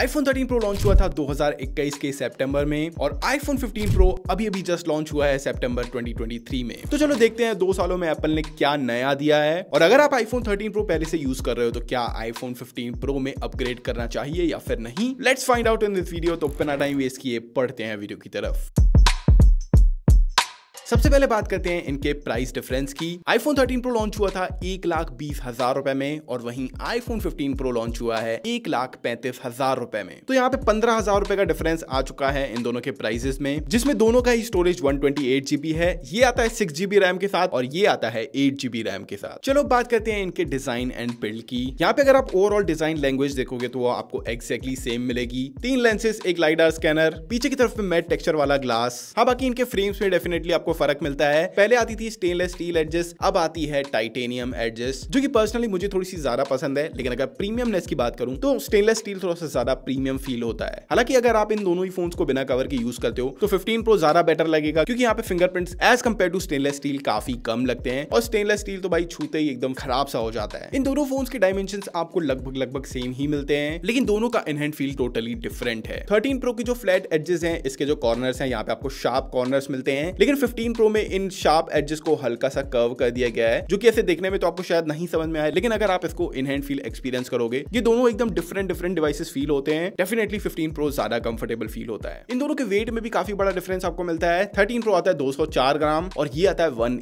iPhone 13 Pro launch हुआ था 2021 के सितंबर में और iPhone 15 Pro अभी अभी जस्ट लॉन्च हुआ है सितंबर 2023 में तो चलो देखते हैं दो सालों में एप्पल ने क्या नया दिया है और अगर आप iPhone 13 Pro पहले से यूज कर रहे हो तो क्या iPhone 15 Pro में अपग्रेड करना चाहिए या फिर नहीं let's find out in this video तो बिना टाइम वेस्ट किए पढ़ते हैं वीडियो की तरफ सबसे पहले बात करते हैं इनके प्राइस डिफरेंस की आईफोन 13 प्रो लॉन्च हुआ था एक लाख बीस हजार रुपए में और वहीं आईफोन 15 प्रो लॉन्च हुआ है एक लाख पैंतीस हजार रुपए में तो यहाँ पे पंद्रह हजार रुपए का डिफरेंस आ चुका है इन दोनों के प्राइजेस में जिसमें दोनों का ही स्टोरेज वन जीबी है ये आता है सिक्स जीबी रैम के साथ और ये आता है एट जीबी रैम के साथ चलो बात करते हैं इनके डिजाइन एंड बिल्ड की यहाँ पे अगर आप ओवरऑल डिजाइन लैंग्वेज देखोगे तो वो आपको एक्जेक्टली सेम मिलेगी तीन लेंसेज एक लाइडर स्कैनर पीछे की तरफ मेट टेक्चर वाला ग्लास हाँ बाकी इनके फ्रेम्स में डेफिनेटली आपको फर्क मिलता है पहले आती थी स्टेनलेस स्टील एडजस्ट अब आती है टाइटेनियम एडजस्ट जो कि पर्सनली मुझे थोड़ी सी ज्यादा पसंद है लेकिन अगर प्रीमियमनेस की बात करूं तो स्टेनलेस स्टील थोड़ा सा ज्यादा प्रीमियम फील होता है हालांकि अगर आप इन दोनों ही फोन को बिना कवर के यूज करते हो तो फिफ्टीन प्रो ज्यादा बेटर लगेगा क्योंकि यहाँ पे fingerprints as compared to stainless steel काफी कम लगते हैं और स्टेनलेस स्टील तो भाई छूते ही एकदम खराब सा हो जाता है इन दोनों फोन के डायमेंशन आपको लगभग लगभग सेम ही मिलते हैं लेकिन दोनों का इनहैंड फील टोटली डिफरेंट है थर्टीन प्रो की जो फ्लैट एडजेस है इसके जो कॉर्नर्स हैं यहाँ पे आपको शार्प कॉर्नर्स मिलते हैं लेकिन 15 फिफ्टीन प्रो में इन शार्प एडजेस को हल्का सा कर्व कर दिया गया है जो कि ऐसे देखने में तो आपको शायद नहीं समझ में आए लेकिन अगर आप इसको इनहैंड फील एक्सपीरियंस करोगे ये दोनों एकदम डिफरेंट डिफरेंट डिवाइसेस फील होते हैं डेफिनेटली फिफ्टीन प्रो ज्यादा कंफर्टेबल फील होता है इन दोनों के वेट में भी काफी बड़ा डिफरेंस आपको मिलता है थर्टीन प्रो आता है दो ग्राम और ये आता है वन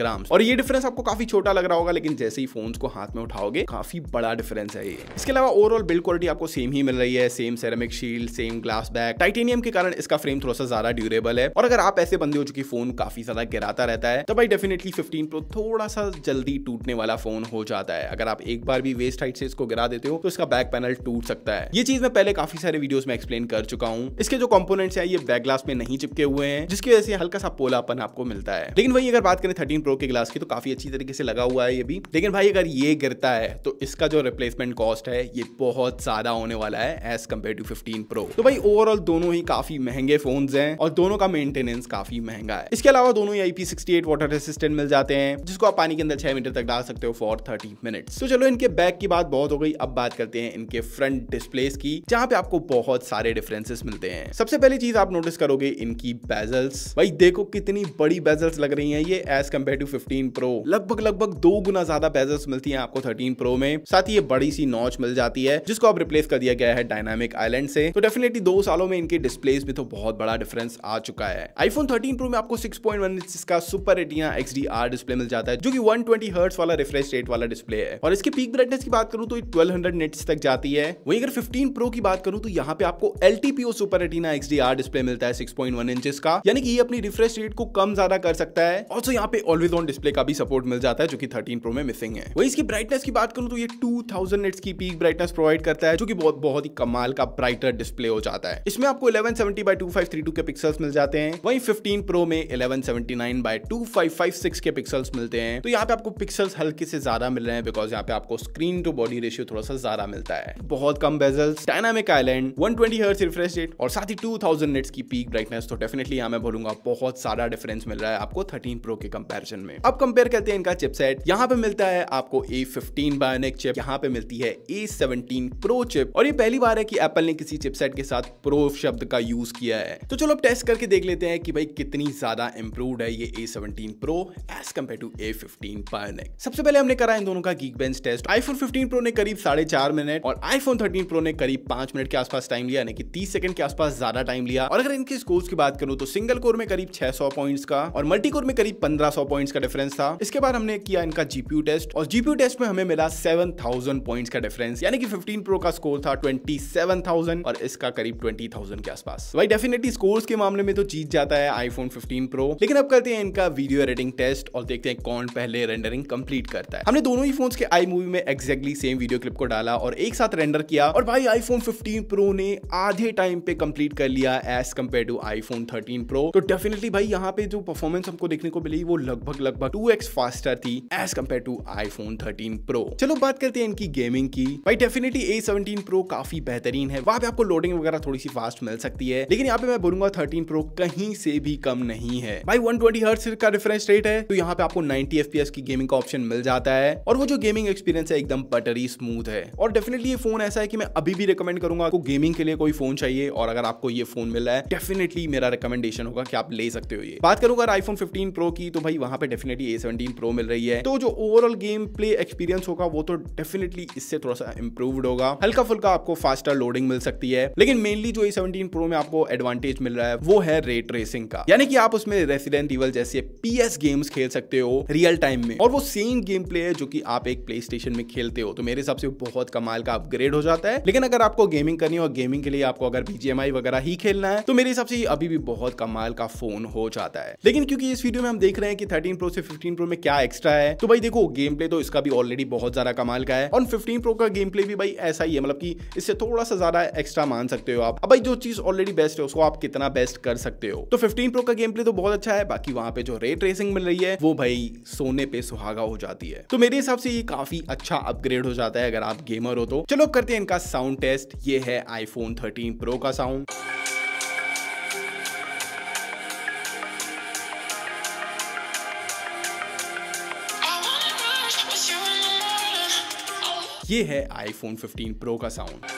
ग्राम और ये डिफरेंस आपको काफी छोटा लग रहा होगा लेकिन जैसे ही फोन को हाथ में उठाओगे काफी बड़ा डिफरेंस है ये इसके अलावा ओवरऑल बिल्ड क्वालिटी आपको सेम ही मिल रही है same ceramic shield same glass back titanium के कारण इसका फ्रेम थोड़ा सा ज्यादा ड्यूरेबल है और अगर आप ऐसे बंदे हो जो फोन काफी ज्यादा गिराता रहता है तो भाई डेफिनेटली फिफ्टीन प्रो थोड़ा सा जल्दी टूटने वाला फोन हो जाता है अगर आप एक बार भी वेस्ट हाइट से इसको गिरा देते हो तो इसका बैक पैनल टूट सकता है ये चीज मैं पहले काफी सारे वीडियोस में एक्सप्लेन कर चुका हूँ इसके जो कॉम्पोनेट्स है ये बैक ग्लास में नहीं चिपके हुए हैं जिसकी वजह से हल्का सा पोलापन आपको मिलता है लेकिन वही अगर बात करें थर्टीन प्रो के ग्लास की तो काफी अच्छी तरीके से लगा हुआ है ये भी लेकिन भाई अगर ये गिरता है तो इसका जो रिप्लेसमेंट कॉस्ट है ये बहुत ज्यादा होने वाला है as compared to fifteen pro तो भाई ओवरऑल दोनों ही काफी महंगे फोन है और दोनों का मेंटेनेंस काफी महंगा है इसके अलावा दोनों ही I sixty eight water resistant मिल जाते हैं जिसको आप पानी के अंदर छह मीटर तक डाल सकते हो फॉर थर्टी मिनट तो चलो इनके बैक की बात बहुत हो गई अब बात करते हैं इनके फ्रंट डिस्प्लेस की जहाँ पे आपको बहुत सारे डिफरेंसेस मिलते हैं सबसे पहली चीज आप नोटिस करोगे इनकी बेजल्स भाई देखो कितनी बड़ी बेजल्स लग रही है ये as compared to fifteen pro लगभग लगभग दो गुना ज्यादा बेजल्स मिलती है आपको थर्टीन प्रो में साथ ही ये बड़ी सी नॉच मिल जाती है जिसको अब रिप्लेस कर दिया गया है डायनामिक आइलैंड से तो डेफिनेटली दो सालों में इनके डिस्प्लेस भी तो बहुत बड़ा डिफरेंस आ चुका है आईफोन थर्टीन प्रो में आप आपको 6.1 पॉइंट इसका सुपर रेटिना एक्सडीआर डिस्प्ले मिल जाता है जो कि 120 ट्वेंटी हर्ट्स वाला रिफ्रेश रेट वाला डिस्प्ले है और इसकी पीक ब्राइटनेस की बात करूं तो 1200 निट्स तक जाती है वहीं अगर 15 प्रो की बात करूं तो यहाँ पे आपको LTPO super retina XDR display मिलता है सिक्स पॉइंट का यानी कि ये अपनी रिफ्रेश रेट को कम ज्यादा कर सकता है ऑल्सो यहाँ पे ऑलवेज ऑन डिस्प्ले का भी सपोर्ट मिल जाता है जो कि थर्टीन प्रो में मिसिंग है वही इसकी ब्राइटनेस की बात करूँ तो ये टू निट्स की पीक ब्राइटनेस प्रोवाइड करता है जो कि बहुत बहुत ही कमाल का ब्राइटर डिस्प्ले हो जाता है इसमें आपको इलेवन सेवेंटी बाई टू के पिक्सल्स मिल जाते हैं वहीं फिफ्टीन प्रो में हमें 1179 बाय 2556 के पिक्सल्स मिलते हैं तो यहाँ पे आपको पिक्सल्स हल्के से ज्यादा मिल रहे हैं बिकॉज यहाँ पे आपको स्क्रीन टू बॉडी रेशियो थोड़ा सा ज्यादा मिलता है बहुत कम bezels dynamic island 120 hertz refresh rate और साथ ही 2000 निट्स की पीक ब्राइटनेस तो डेफिनेटली यहाँ मैं बोलूंगा बहुत सारा डिफरेंस मिल रहा है आपको थर्टीन प्रो के कम्पेरिजन में अब कंपेयर करते हैं इनका चिपसेट यहाँ पे मिलता है आपको ए फिफ्टीन बायोनिक चिप यहाँ पे मिलती है ए सेवनटीन प्रो चिप और ये पहली बार है कि एप्पल ने किसी चिपसेट के साथ प्रो शब्द का यूज किया है तो चलो अब टेस्ट करके देख लेते हैं कि भाई कितनी ज़्यादा इम्प्रूवड है ये A seventeen pro as compared to A fifteen bionic सबसे पहले हमने करा इन दोनों का Geekbench test iPhone fifteen pro ने करीब साढ़े चार मिनट और आईफोन थर्टीन प्रो ने करीब पांच मिनट के आसपास टाइम लिया यानी कि तीस सेकंड के आसपास ज्यादा टाइम लिया और अगर इनके स्कोर्स की बात करूं तो सिंगल कोर में करीब 600 पॉइंट्स का और मल्टी कोर में करीब 1500 पॉइंट्स का डिफरेंस था इसके बाद हमने किया इनका जीपीयू टेस्ट और जीपीयू टेस्ट में हमें मिला 7000 पॉइंट्स का डिफरेंस यानी कि 15 प्रो का स्कोर था 27000 और इसका करीब 20000 के आसपास भाई डेफिनेटली स्कोर्स के मामले में तो जीत जाता है आईफोन फिफ्टीन प्रो लेकिन अब करते हैं इनका वीडियो एडिटिंग टेस्ट और देखते हैं कौन पहले रेंडरिंग कंप्लीट करता है हमने दोनों ही फोन के आई मूवी में एक्जैक्टली सेम वीडियो क्लिप को डाला और एक साथ रेंडर किया और भाई आईफोन 15 प्रो ने आधे टाइम पे कंप्लीट कर लिया as compared to iPhone 13 pro तो डेफिनेटली भाई यहाँ पे जो परफॉर्मेंस हमको देखने को मिली वो लगभग लगभग एक्स फास्टर थी as compared to iPhone thirteen pro चलो बात करते हैं इनकी गेमिंग की भाई डेफिनेटली ए सेवनटीन प्रो काफी बेहतरीन है वहां पे आपको लोडिंग वगैरह थोड़ी सी फास्ट मिल सकती है लेकिन यहाँ पे मैं बोलूंगा थर्टीन प्रो कहीं से भी कम नहीं नहीं है भाई वन ट्वेंटी का रिफ्रेंस रेट है तो यहाँ पे आपको नाइनटी एफ की गेमिंग का ऑप्शन मिल जाता है और वो जो गेमिंग एक्सपीरियंस है एकदम बटरी स्मूथ है और डेफिनेटली ये फोन ऐसा है कि मैं अभी भी रिकमेंड करूंगा आपको गेमिंग के लिए कोई फोन चाहिए और अगर आपको ये फोन मिला है डेफिनेटली मेरा रिकमेंडेशन होगा कि आप ले सकते हो ये बात करूंगा अगर आईफोन फिफ्टीन प्रो की तो भाई वहां पे डेफिनेटली ए सेवनटीन प्रो मिल रही है तो जो ओवरऑल गेम प्ले एक्सपीरियंस होगा वो तो डेफिनेटली इससे थोड़ा सा इंप्रूव्ड होगा हल्का फुल्का आपको फास्टर लोडिंग मिल सकती है लेकिन मेनली जो ए सेवनटीन प्रो में आपको एडवांटेज मिल रहा है वो है रेट रेसिंग का यानी कि आप आप उसमें रेसिडेंट इवल जैसे एस गेम्स खेल सकते हो रियल टाइम में और वो सेम गेम प्ले है जो कि आप एक प्ले स्टेशन में खेलते हो तो मेरे हिसाब से बहुत कमाल का अपग्रेड हो जाता है लेकिन अगर आपको गेमिंग करनी और गेमिंग के लिए आपको अगर बीजेएमआई वगैरह ही खेलना है तो मेरे हिसाब से अभी भी बहुत कमाल का फोन हो जाता है लेकिन क्योंकि इस वीडियो में हम देख रहे हैं कि थर्टीन प्रो से फिफ्टीन प्रो में क्या एक्स्ट्रा है तो भाई देखो गेम प्ले तो इसका भी ऑलरेडी बहुत ज्यादा कमाल का है और फिफ्टीन प्रो का गेम प्ले भी भाई ऐसा ही है मतलब की इससे थोड़ा सा ज्यादा एक्स्ट्रा मान सकते हो आप अब भाई जो चीज ऑलरेडी बेस्ट है उसको आप कितना बेस्ट कर सकते हो तो फिफ्टीन प्रो का गेम लिए तो बहुत अच्छा है बाकी वहां पे जो रेट रेसिंग मिल रही है वो भाई सोने पे सुहागा हो जाती है तो मेरे हिसाब से ये काफी अच्छा अपग्रेड हो जाता है अगर आप गेमर हो तो चलो करते हैं इनका साउंड टेस्ट ये है आईफोन थर्टीन प्रो का साउंड ये है आईफोन 15 प्रो का साउंड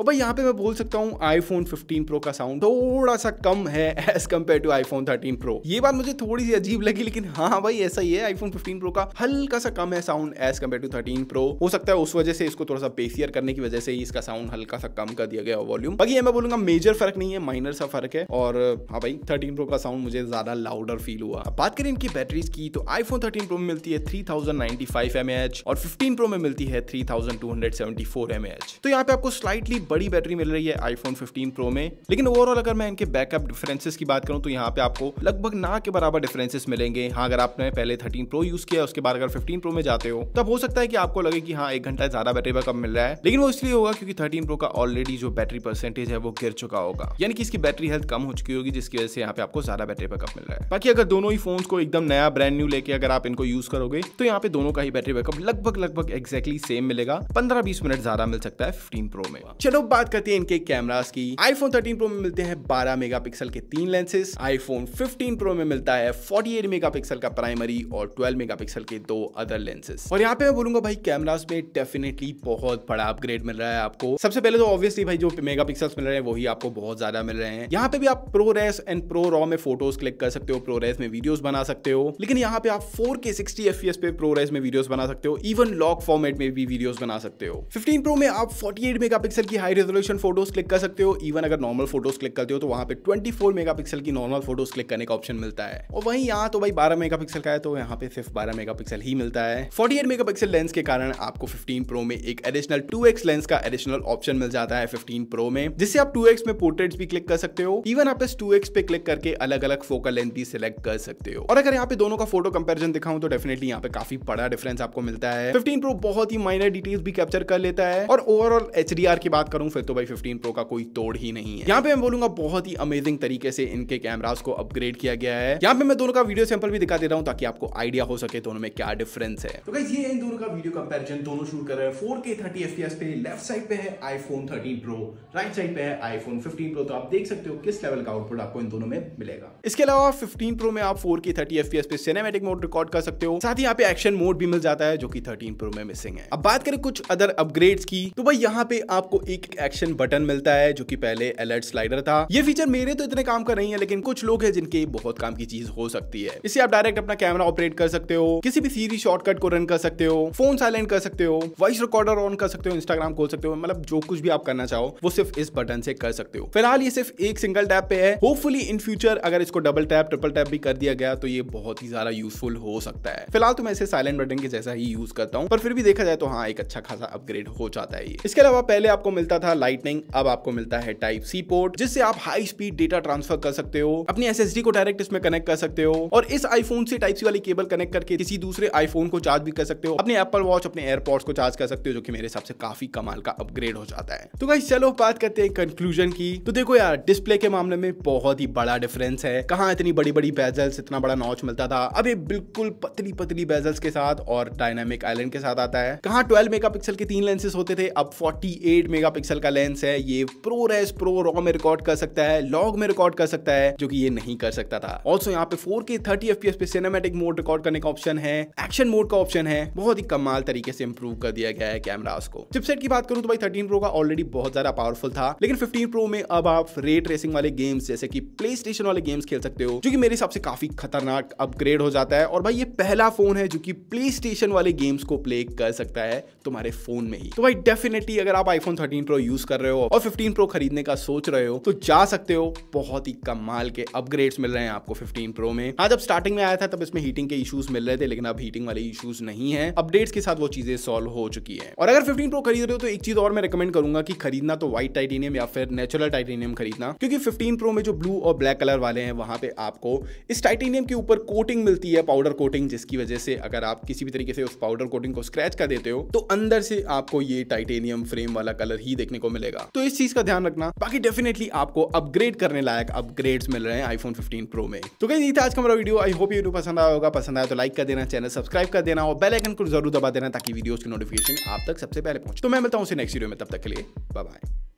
और भाई यहाँ पे मैं बोल सकता हूँ आईफोन 15 प्रो का साउंड थोड़ा सा कम है as compared to iPhone 13 pro ये बात मुझे थोड़ी सी अजीब लगी लेकिन हाँ भाई ऐसा ही है आईफोन 15 प्रो का हल्का सा कम है sound as compared to 13 pro हो सकता है उस वजह से इसको थोड़ा सा बेसियर करने की वजह से ही इसका साउंड हल्का सा कम कर दिया गया वॉल्यूम बाकी ये मैं बोलूंगा मेजर फर्क नहीं है माइनर सा फर्क है और हाँ भाई थर्टीन प्रो का साउंड मुझे ज्यादा लाउडर फील हुआ बात करें इनकी बैटरीज की तो आईफोन थर्टीन प्रो में मिलती है थ्री थाउजेंड और फिफ्टीन प्रो में मिलती है three thousand two hundred seventy four M H तो यहाँ पे आपको स्लाइटली बड़ी बैटरी मिल रही है आईफोन 15 प्रो में लेकिन ओवरऑल अगर मैं इनके बैकअप डिफरेंसेस की बात करूँ तो यहाँ पे आपको लगभग ना के बराबर डिफरेंसेस मिलेंगे हाँ अगर आपने पहले 13 प्रो यूज किया उसके बाद अगर 15 प्रो में जाते हो तब हो सकता है कि आपको लगे की हाँ एक घंटा ज्यादा बैटरी बैकअप मिल रहा है लेकिन वो इसलिए होगा क्योंकि थर्टीन प्रो का ऑलरेडी जो बैटरी परसेंटेज है वो गिर चुका होगा यानी कि इसकी बैटरी हेल्थ कम हो चुकी होगी जिसकी वजह से यहाँ पे आपको ज्यादा बैटरी बैकअप मिल रहा है बाकी अगर दोनों ही फोन को एकदम नया ब्रांड न्यू लेके अगर आप इनको यूज करोगे तो यहाँ पे दोनों का ही बैटरी बैकअप लगभग लगभग एक्जेक्टली सेम मिलेगा पंद्रह बीस मिनट ज्यादा मिल सकता है फिफ्टीन प्रो में चलो अब बात करते हैं इनके कैमरास की iPhone 13 Pro में मिलते हैं 12 मेगापिक्सल के तीन लेंसेज iPhone 15 Pro में मिलता है 48 मेगापिक्सल का प्राइमरी और 12 मेगापिक्सल के दो अदर लेंसेज और यहाँ पे मैं बोलूंगा भाई कैमरास में डेफिनेटली बहुत बड़ा अपग्रेड मिल रहा है आपको सबसे पहले तो ऑब्वियसली भाई जो मेगा मिल रहे हैं वही आपको बहुत ज्यादा मिल रहे हैं यहाँ पे भी आप ProRes and ProRAW में फोटोज क्लिक कर सकते हो प्रो रेस में वीडियो बना सकते हो लेकिन यहाँ पे आप फोर के सिक्सटी एफ पे प्रो रेस में वीडियो बना सकते हो इवन लॉक फॉर्मेट में भी वीडियो बना सकते हो फिफ्टीन प्रो में आप फोर्टी एट की high high resolution photos click कर सकते हो इवन अगर नॉर्मल फोटोज क्लिक करते हो तो वहाँ पे 24 मेगापिक्सल की नॉर्मल फोटोज क्लिक करने का ऑप्शन मिलता है और वहीं यहाँ तो भाई 12 मेगापिक्सल का है तो यहाँ पे सिर्फ 12 मेगापिक्सल ही मिलता है 48 मेगापिक्सल लेंस के कारण आपको 15 प्रो में एक एडिशनल 2x लेंस का एडिशनल ऑप्शन मिल जाता है 15 प्रो में जिससे आप 2x में पोर्ट्रेट्स भी क्लिक कर सकते हो इवन आप इस 2x पे क्लिक करके अलग अलग फोकल लेंथ भी सिलेक्ट कर सकते हो और अगर यहाँ पे दोनों का फोटो कंपेरिजन दिखाऊं तो डेफिनेटली यहाँ पे काफी बड़ा डिफरेंस आपको मिलता है फिफ्टीन प्रो बहुत ही माइनर डिटेल्स भी कैप्चर कर लेता है और ओवरऑल एच की बात करूं फिर तो भाई फिफ्टीन प्रो का कोई तोड़ ही नहीं है यहाँ पे मैं बोलूंगा बहुत ही अमेजिंग तरीके से इनके कैमराज को अपग्रेड किया गया है यहाँ पे मैं दोनों का वीडियो सैंपल भी दिखा दे रहा हूँ ताकि आपको आइडिया हो सके दोनों में क्या डिफरेंस है तो ये इन दोनों का वीडियो कंपेरिजन दोनों शूट कर रहे हैं फोर के थर्टी एफ पे लेफ्ट साइड पे है iPhone thirteen pro right side पे है आईफोन फिफ्टीन प्रो तो आप देख सकते हो किस लेवल का आउटपुट आपको इन दोनों में मिलेगा इसके अलावा फिफ्टीन प्रो में आप फोर के थर्टी एफ पे सिनेमेटिक मोड रिकॉर्ड कर सकते हो साथ ही यहाँ पे एक्शन मोड भी मिल जाता है जो की थर्टीन प्रो में मिसिंग है अब बात करें कुछ अदर अपग्रेड की तो भाई यहाँ पे आपको एक क्विक एक्शन बटन मिलता है जो कि पहले अलर्ट स्लाइडर था ये फीचर मेरे तो इतने काम का नहीं है लेकिन कुछ लोग हैं जिनके बहुत काम की चीज हो सकती है इसे आप डायरेक्ट अपना कैमरा ऑपरेट कर सकते हो किसी भी सीरी शॉर्टकट को रन कर सकते हो फोन साइलेंट कर सकते हो वॉइस रिकॉर्डर ऑन कर सकते हो इंस्टाग्राम खोल सकते हो मतलब जो कुछ भी आप करना चाहो वो सिर्फ इस बटन से कर सकते हो फिलहाल ये सिर्फ एक सिंगल टैप पे है होपफुली इन फ्यूचर अगर इसको डबल टैप ट्रिपल टैप भी कर दिया गया तो ये बहुत ही ज्यादा यूजफुल हो सकता है फिलहाल तो मैं इसे साइलेंट बटन के जैसा ही यूज करता हूँ पर फिर भी देखा जाए तो हाँ एक अच्छा खासा अपग्रेड हो जाता है इसके अलावा पहले आपको मिलता मिलता था लाइटनिंग अब आपको मिलता है टाइप सी पोर्ट जिससे आप हाई स्पीड डेटा ट्रांसफर कर सकते हो अपनी एस को डायरेक्ट इसमें कनेक्ट कर सकते हो और इस आईफोन से टाइप सी वाली केबल कनेक्ट करके किसी दूसरे आईफोन को चार्ज भी कर सकते हो अपने एप्पल वॉच अपने एयरपोर्ट को चार्ज कर सकते हो जो की मेरे सबसे काफी कमाल का अपग्रेड हो जाता है तो भाई चलो बात करते हैं कंक्लूजन की तो देखो यार डिस्प्ले के मामले में बहुत ही बड़ा डिफरेंस है कहाँ इतनी बड़ी बड़ी बेजल्स इतना बड़ा नॉच मिलता था अब ये बिल्कुल पतली पतली बेजल्स के साथ और डायनामिक आइलैंड के साथ आता है कहा 12 मेगापिक्सल के तीन लेंसेज होते थे अब 48 एट मेगा मेगापिक्सल का लेंस है ये प्रो रेस प्रो रॉ में रिकॉर्ड कर सकता है लॉग में रिकॉर्ड कर सकता है जो कि ये नहीं कर सकता था ऑल्सो यहाँ पे फोर के थर्टी एफ पे सिनेमेटिक मोड रिकॉर्ड करने का ऑप्शन है एक्शन मोड का ऑप्शन है बहुत ही कमाल तरीके से इंप्रूव कर दिया गया है कैमराज को चिपसेट की बात करूँ तो भाई थर्टीन प्रो का ऑलरेडी बहुत ज्यादा पावरफुल था लेकिन फिफ्टीन प्रो में अब आप रेट रेसिंग वाले गेम्स जैसे कि प्ले स्टेशन वाले गेम्स खेल सकते हो जो कि मेरे हिसाब से काफी खतरनाक अपग्रेड हो जाता है और भाई ये पहला फोन है जो कि प्ले स्टेशन वाले गेम्स को प्ले कर सकता है तुम्हारे फोन में ही तो भाई डेफिनेटली अगर आप आईफोन थर्टीन प्रो यूज कर रहे हो और फिफ्टीन प्रो खरीदने का सोच रहे हो तो जा सकते हो बहुत ही कमाल के अपग्रेड्स मिल रहे हैं आपको फिफ्टीन प्रो में हाँ जब स्टार्टिंग में आया था तब इसमें हीटिंग के इशूज मिल रहे थे लेकिन अब हीटिंग वाले इशूज नहीं है अपडेट्स के साथ वो चीजें सॉल्व हो चुकी है और अगर फिफ्टीन प्रो खरीद रहे हो तो एक चीज और मैं रिकमेंड करूंगा कि खरीदना तो व्हाइट टाइटेनियम या फिर नेचुरल टाइटेनियम खरीदना क्योंकि फिफ्टीन प्रो में जो ब्लू और ब्लैक कलर वाले हैं वहां पे आपको इस टाइटेनियम के ऊपर कोटिंग मिलती है पाउडर कोटिंग जिसकी वजह से अगर आप किसी भी तरीके से उस पाउडर कोटिंग को स्क्रैच कर देते हो तो अंदर से आपको ये टाइटेनियम फ्रेम वाला कलर ही देखने को मिलेगा तो इस चीज का ध्यान रखना बाकी डेफिनेटली आपको अपग्रेड करने लायक अपग्रेड्स मिल रहे हैं आईफोन फिफ्टीन प्रो में तो कहीं ये था आज का मेरा वीडियो आई होप यू पसंद आया होगा पसंद आया तो लाइक कर देना चैनल सब्सक्राइब कर देना और बेल आइकन को जरूर दबा देना ताकि वीडियोस की नोटिफिकेशन आप तक सबसे पहले पहुंचे तो मैं मिलता हूँ नेक्स्ट वीडियो में तब तक के लिए बाय